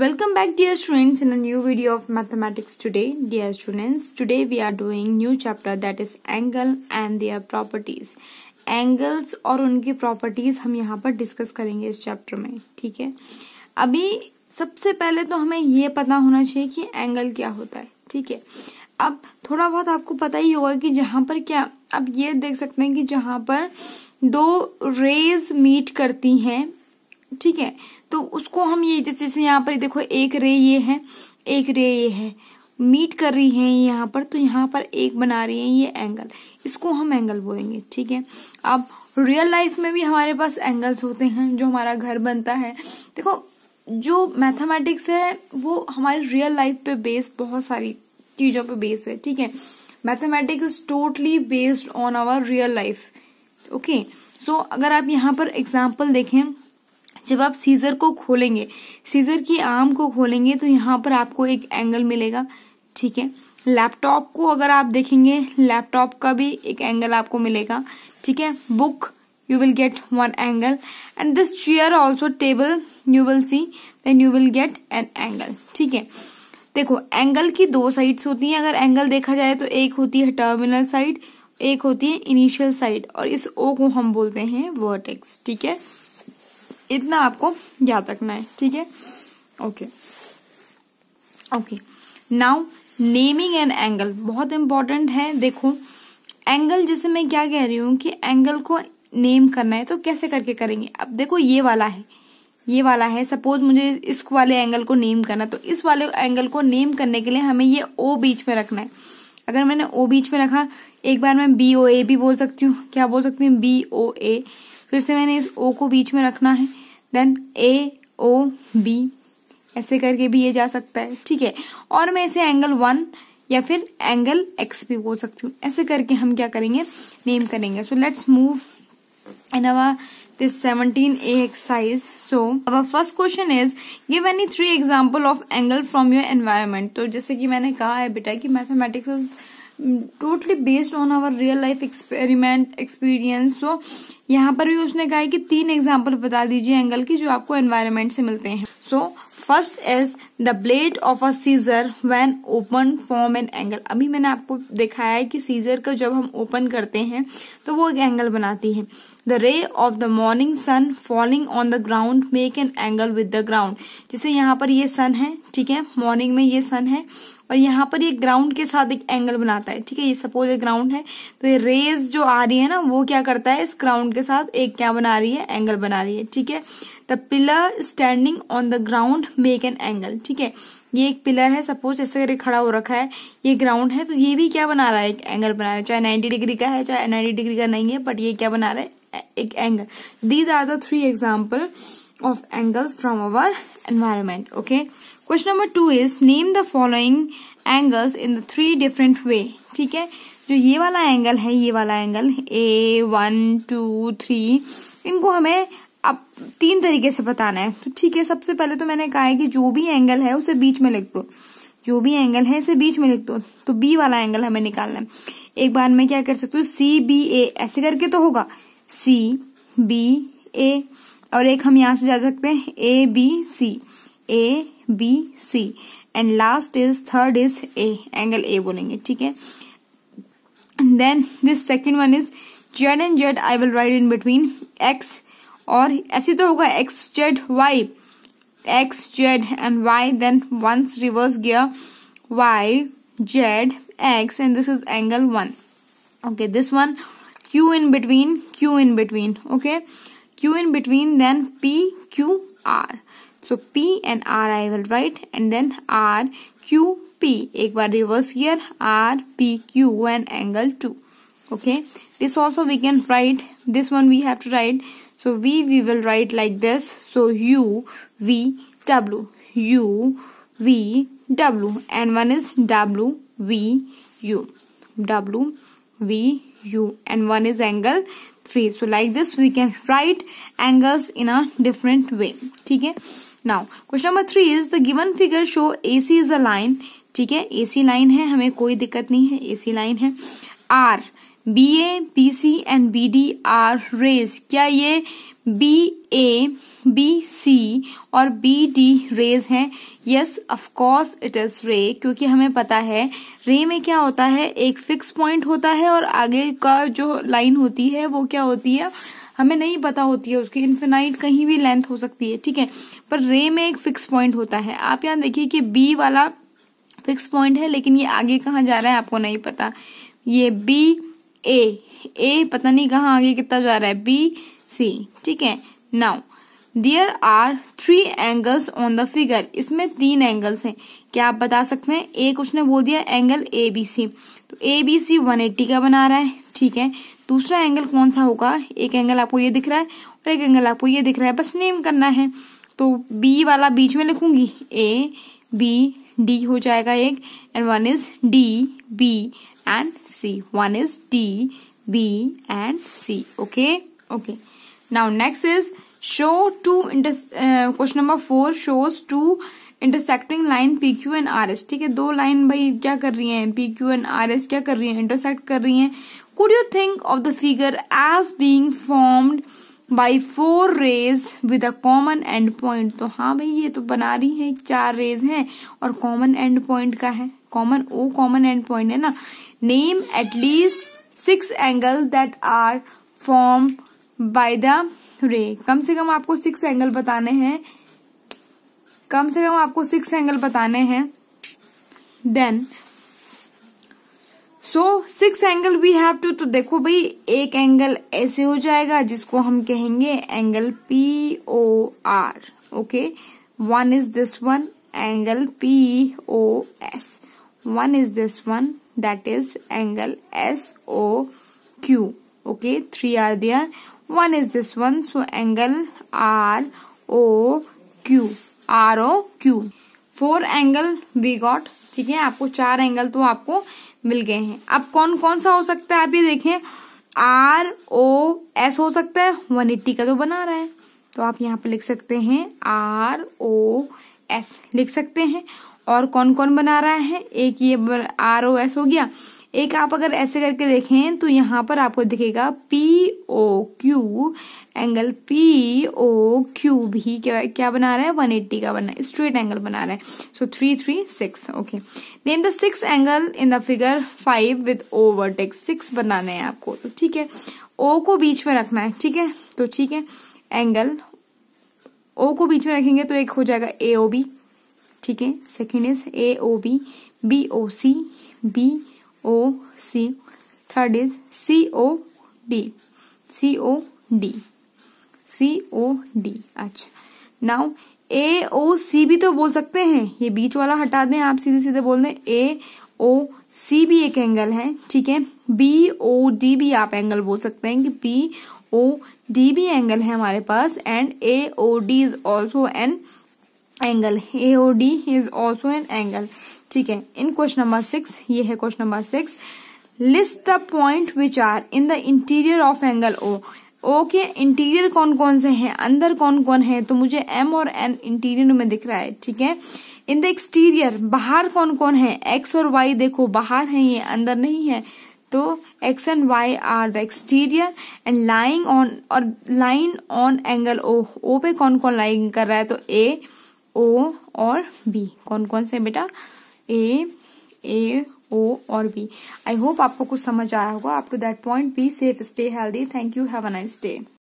Welcome back dear students in a new video of mathematics today. Dear students, today we are doing new chapter that is angle and their properties. Angles aur unki properties hum yahan par discuss karenge is chapter mein theek hai abhi sabse pehle to hame ye pata hona chahiye ki angle kya hota hai theek hai ab thoda bahut aapko pata hi hoga ki jahan par kya ab ye dekh sakte hain ki jahan par do rays meet karti hain ठीक है तो उसको हम ये जैसे जैसे यहाँ पर देखो एक रे ये है एक रे ये है मीट कर रही है यहाँ पर तो यहाँ पर एक बना रही है ये एंगल इसको हम एंगल बोलेंगे ठीक है अब रियल लाइफ में भी हमारे पास एंगल्स होते हैं जो हमारा घर बनता है देखो जो मैथमेटिक्स है वो हमारी रियल लाइफ पे बेस्ड बहुत सारी चीजों पे बेस्ड है ठीक है mathematics is totally based on our real life okay so अगर आप यहाँ पर एग्जाम्पल देखें जब आप सीजर को खोलेंगे सीजर की आम को खोलेंगे तो यहाँ पर आपको एक एंगल मिलेगा ठीक है लैपटॉप को अगर आप देखेंगे लैपटॉप का भी एक एंगल आपको मिलेगा ठीक है book you will get one angle and this chair also table you will see then you will get an angle ठीक है देखो एंगल की दो साइड्स होती हैं अगर एंगल देखा जाए तो एक होती है टर्मिनल साइड एक होती है इनिशियल साइड और इस ओ को हम बोलते हैं वर्टेक्स ठीक है इतना आपको याद रखना है ठीक है okay okay now naming an angle बहुत इंपॉर्टेंट है देखो एंगल जैसे मैं क्या कह रही हूं कि एंगल को नेम करना है तो कैसे करके करेंगे अब देखो ये वाला है ये वाला है सपोज मुझे इस वाले एंगल को नेम करना है तो इस वाले एंगल को नेम करने के लिए हमें ये ओ बीच में रखना है अगर मैंने ओ बीच में रखा एक बार मैं बी ओ ए भी बोल सकती हूँ क्या बोल सकती हूँ बी ओ ए फिर से मैंने इस ओ को बीच में रखना है देन ए ओ बी ऐसे करके भी ये जा सकता है ठीक है और मैं इसे एंगल वन या फिर एंगल एक्स भी बोल सकती हूँ ऐसे करके हम क्या करेंगे नेम करेंगे so let's move in our seventeen A exercise so our first question is give any three example of angle from your environment तो जैसे कि मैंने कहा है बेटा कि mathematics totally based on our real life experiment experience so यहाँ पर भी उसने कहा है कि तीन एग्जाम्पल बता दीजिए एंगल की जो आपको एनवायरमेंट से मिलते हैं so so, first is the blade of a scissor when open form an angle अभी मैंने आपको दिखाया है कि सीजर को जब हम ओपन करते हैं तो वो एक एंगल बनाती है the ray of the morning sun falling on the ground make an angle with the ground जैसे यहाँ पर ये सन है ठीक है मॉर्निंग में ये सन है और यहाँ पर ये ग्राउंड के साथ एक एंगल बनाता है ठीक है ये सपोज ये ग्राउंड है तो ये रेज जो आ रही है ना वो क्या करता है इस ग्राउंड के साथ एक क्या बना रही है एंगल बना रही है ठीक है the pillar standing on the ground make an angle ठीक है ये एक पिलर है सपोज ऐसे अगर खड़ा हो रखा है ये ग्राउंड है तो ये भी क्या बना रहा है एक एंगल बना रहा है चाहे नाइन्टी डिग्री का है चाहे नाइन्टी डिग्री का नहीं है बट ये क्या बना रहा है एक angle these are the three example of angles from our environment okay question number two is name the following angles in the three different way ठीक है जो ये वाला एंगल है ये वाला angle A one two three इनको हमें अब तीन तरीके से बताना है तो ठीक है सबसे पहले तो मैंने कहा है कि जो भी एंगल है उसे बीच में लिख दो जो भी एंगल है इसे बीच में लिख दो तो बी वाला एंगल हमें निकालना है एक बार मैं क्या कर सकती हूँ सी बी ए ऐसे करके तो होगा सी बी ए और एक हम यहां से जा सकते हैं A B C A B C and last is third is A angle A बोलेंगे ठीक है then this second one is Z and Z I will write in between X और ऐसे तो होगा X Z Y X Z and Y then once reverse gear Y Z X and this is angle one okay this one q in between q in between okay q in between then p q r so p and r i will write and then r q p ek bar reverse here r p q and angle 2 okay this also we can write this one we have to write so v we will write like this so u v w u v w and one is w v u w v u and one is angle 3 so like this we can write angles in a different way theek hai now question number 3 is the given figure show AC is a line theek hai AC line hai hame koi dikkat nahi hai AC line hai R B A B C and B D are rays क्या ये B A B C और B D rays हैं yes of course it is ray क्योंकि हमें पता है रे में क्या होता है एक फिक्स पॉइंट होता है और आगे का जो लाइन होती है वो क्या होती है हमें नहीं पता होती है उसकी इन्फिनाइट कहीं भी लेंथ हो सकती है ठीक है पर रे में एक फिक्स पॉइंट होता है आप यहाँ देखिए कि बी वाला फिक्स पॉइंट है लेकिन ये आगे कहाँ जा रहा है आपको नहीं पता ये बी ए ए पता नहीं कहाँ आगे कितना जा रहा है बी सी ठीक है now there are three angles on the figure इसमें तीन एंगल्स हैं क्या आप बता सकते हैं एक उसने बोल दिया एंगल ए बी सी तो A B C one eighty का बना रहा है ठीक है दूसरा एंगल कौन सा होगा एक एंगल आपको ये दिख रहा है और एक एंगल आपको ये दिख रहा है बस नेम करना है तो बी वाला बीच में लिखूंगी ए बी डी हो जाएगा एक and one is D B and C. One is D, B and C. Okay. Okay. Now next is show two inter uh, question number four shows two intersecting line P Q and R S ठीक है दो line भाई क्या कर रही हैं P Q and R S क्या कर रही हैं इंटरसेक्ट कर रही हैं could you think of the figure as being formed by four rays with a common end point तो हाँ भाई ये तो बना रही है चार रेज हैं और कॉमन एंड पॉइंट का है common O common end point है ना name at least six angle that are formed by the ray कम से कम आपको six angle बताने हैं कम से कम आपको six angle बताने हैं then so six angle we have to तो देखो भाई एक एंगल ऐसे हो जाएगा जिसको हम कहेंगे angle P O R okay one is this one angle P O S one is this one that is angle SOQ. Okay, three are there. One is this one, so angle O Q four angle we got ठीक है आपको चार angle तो आपको मिल गए हैं अब कौन कौन सा हो सकता है आप ये देखें आर ओ एस हो सकता है वन एट्टी का तो बना रहा है तो आप यहाँ पे लिख सकते हैं आर ओ एस लिख सकते हैं और कौन कौन बना रहा है एक ये आर ओ एस हो गया एक आप अगर ऐसे करके देखें तो यहाँ पर आपको दिखेगा P O Q angle P O Q भी क्या, क्या बना रहा है 180 का बना स्ट्रेट एंगल बना रहा है so three three six okay name the six angle in the figure five with O vertex six बनाना है आपको तो ठीक है ओ को बीच में रखना है ठीक है तो ठीक है एंगल ओ को बीच में रखेंगे तो एक हो जाएगा ए ओ बी ठीक है second is A O B B O C B O C third is C O D C O D C O D अच्छा नाउ ए ओ सी भी तो बोल सकते हैं ये बीच वाला हटा दें आप सीधे सीधे बोल दें ए ओ सी भी एक एंगल है ठीक है बी ओ डी भी आप एंगल बोल सकते हैं कि बी ओ डी भी एंगल है हमारे पास and A O D is also an angle A O D is also an angle ठीक है इन क्वेश्चन नंबर सिक्स ये है question number six list the point which are in the interior of angle O O के interior कौन कौन से हैं अंदर कौन कौन है तो मुझे एम और एन इंटीरियर में दिख रहा है ठीक है इन द एक्सटीरियर बाहर कौन कौन है एक्स और वाई देखो बाहर है ये अंदर नहीं है तो X and Y are the exterior and lying on और line on angle O O पे कौन कौन लाइन कर रहा है तो ए ओ और बी कौन कौन से बेटा ए ए ओ और बी आई होप आपको कुछ समझ आया होगा up to that point be safe stay healthy thank you have a nice day